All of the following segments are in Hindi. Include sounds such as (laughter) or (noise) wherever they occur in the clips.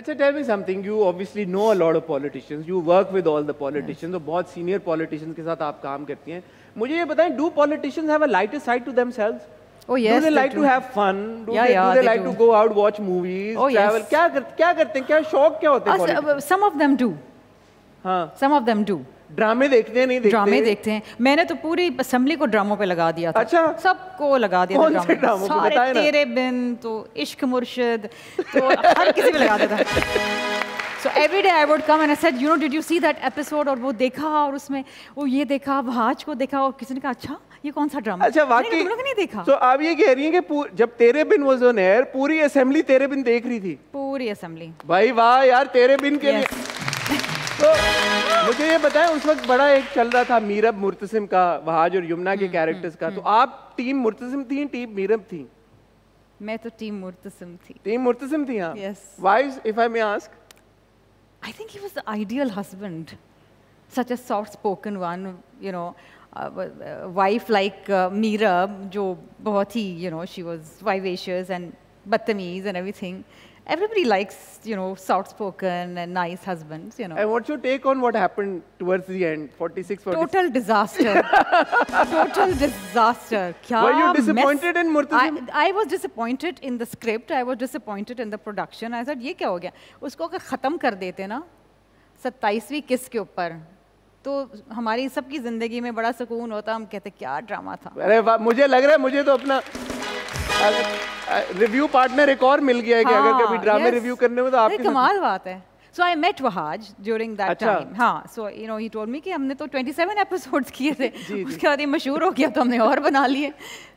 अच्छा tell me something you obviously know a lot of politicians you work with all the politicians और बहुत सीनियर पॉलिटिशियंस के साथ आप काम करती हैं मुझे ये बताएं do politicians have a lighter side to themselves oh yes do they like to have fun do they yeah, they, yeah, do they, they like do. to क्या क्या करते हैं? क्या शौक क्या होते हैं? Some of them do some of them do ड्रामे देखते हैं नहीं देखते ड्रामे देखते हैं मैंने तो पूरी असेंबली को ड्रामों पे लगा दिया था अच्छा सबको लगा दिया कौन से ड्रामों पे बताए ना तेरे बिन तो इश्क मुर्शिद तो हर किसी पे लगा देता था so every day I would come and I said you know did you see that episode और वो देखा और उसमें वो ये देखा भाज को देखा और किसी ने कहा अच्छा ये कौन सा ड्रामा अच्छा वाकई तुम लोगों ने देखा तो आप ये कह रही हैं कि जब Tere Bin was on air पूरी असेंबली तेरे बिन देख रही थी पूरी असेंबली भाई वाह यार तेरे बिन के लिए तो मुझे ये बताएं उस वक्त बड़ा एक चल रहा था मीरब मुर्तसिम का वहाज और यमुना के कैरेक्टर्स हम्म, का हम्म, तो हम्म। आप टीम मुर्तसिम थी टीम मीरब थी मैं तो टीम मुर्तसिम थी टीम मुर्तसिम थी हां yes wise if I may ask I think he was the ideal husband such a soft spoken one you know wife like Meerab जो बहुत ही you know she was vivacious and बदतमीज and everything everybody likes, you know, soft-spoken and nice husbands, you know. And what's your take on what happened towards the end, 46, 46? Total disaster. Total disaster. Kya Were you disappointed mess? in Murtaza? I, I was disappointed in the script. I was disappointed in the production. I said, ye kya ho gaya? Usko अगर khatam kar dete na, 27vi kiss ke upar. तो हमारी सबकी ज़िंदगी में बड़ा सुकून होता हम कहते क्या ड्रामा था अरे मुझे लग रहा है मुझे तो अपना रिव्यू पार्ट में एक और मिल गया है कि अगर हाँ, कभी ड्रामे रिव्यू करने में तो आपकी कमाल बात है so I met Wahaj during that time हाँ so you know he told me कि हमने तो 27 एपिसोड्स किए थे (laughs) उसके बाद ये मशहूर हो गया तो हमने और बना लिए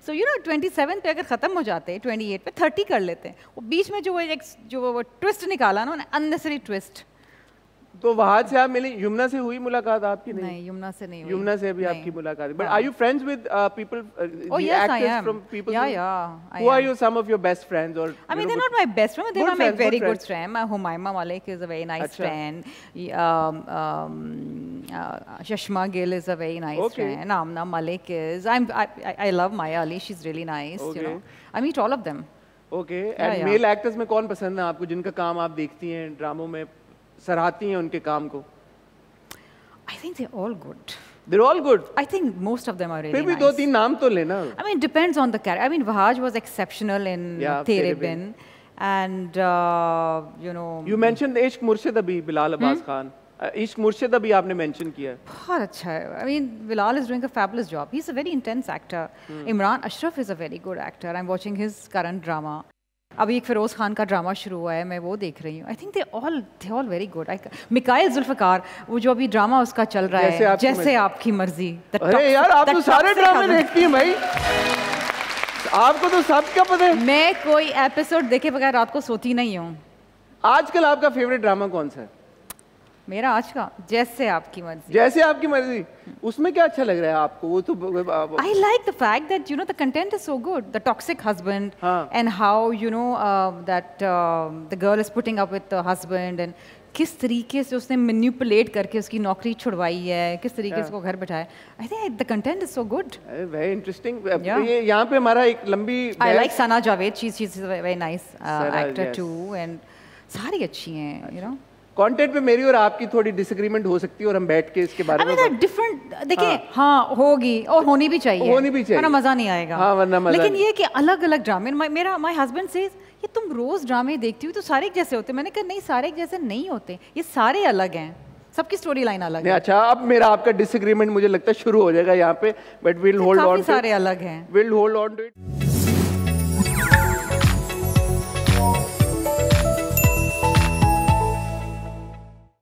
सो यू नो 27 पे अगर ख़त्म हो जाते 28 पे 30 कर लेते हैं बीच में जो वो एक जो वो ट्विस्ट निकाला ना अननेसरी ट्विस्ट तो वहां से आप मिले यमुना से हुई मुलाकात आपकी नहीं नहीं यमुना से नहीं यमुना से अभी आपकी मुलाकात but are you friends with people actors from people या या who are you some of your best friends और I mean they not my best friend they are my very good friend my Humaima Malik is a very nice friend Shashma Gill is a very nice friend Amna Malik is I I love my Ali she is really nice you know I meet all of them okay and male actors में कौन पसंद है आपको जिनका काम आप देखती हैं ड्रामों में सराहती हैं उनके काम को I think they all good They're all good. I think most of them are really nice. दो तीन नाम तो लेना. I mean, it depends on the character. I mean, Vahaj was exceptional in yeah, Tere Bin. And, uh, you know... You mentioned Ishq Murshid Abhi, Bilal Abbas hmm? Khan. इश्क मुर्शिद अभी आपने मेंशन किया है बहुत अच्छा है I mean Bilal is doing a fabulous job he is a very intense actor Imran Ashraf is a very good actor I am watching his current drama अभी एक फिरोज़ खान का ड्रामा शुरू हुआ है मैं वो देख रही हूँ I think they all they all very good Mikaal Zulfiqar वो जो अभी ड्रामा उसका चल रहा जैसे है जैसे आपकी मर्जी अरे यार आप तो सारे ड्रामे देखती हैं भाई आपको तो सब क्या पता है मैं कोई एपिसोड देखे बगैर रात को सोती नहीं हूँ आजकल आपका फेवरेट ड्रामा कौन सा है मेरा आज का जैसे आपकी मर्जी जैसे आपकी मर्जी उसमें क्या अच्छा लग रहा है आपको वो तो I like the fact that you know the content is so good the toxic husband and how you know that the girl is putting up with the husband and किस तरीके से उसने मैन्यूपुलेट करके उसकी नौकरी छुड़वाई है किस तरीके से वो हाँ। घर बैठाया I think the content is so good very interesting ये यहां पे हमारा एक लंबी I like Sana Javed she is very nice actor too and सारी अच्छी हैं यू नो कंटेंट पे मेरी और आपकी थोड़ी डिसएग्रीमेंट हो सकती है और हम बैठ के इसके बारे में डिफरेंट देखिए हाँ।, हाँ, होगी और होनी भी चाहिए होनी भी चाहिए वरना मजा नहीं आएगा हाँ वरना मजा लेकिन ये कि अलग अलग ड्रामे मेरा माय हस्बैंड से ये तुम रोज ड्रामे देखती हो तो सारे एक जैसे होते मैंने कहा नहीं सारे एक जैसे नहीं होते ये सारे अलग हैं सबकी स्टोरी लाइन अलग है अच्छा अब मेरा आपका डिसएग्रीमेंट मुझे लगता है शुरू हो जाएगा यहाँ पे बट विल होल्ड ऑन सारे अलग हैं will hold on to it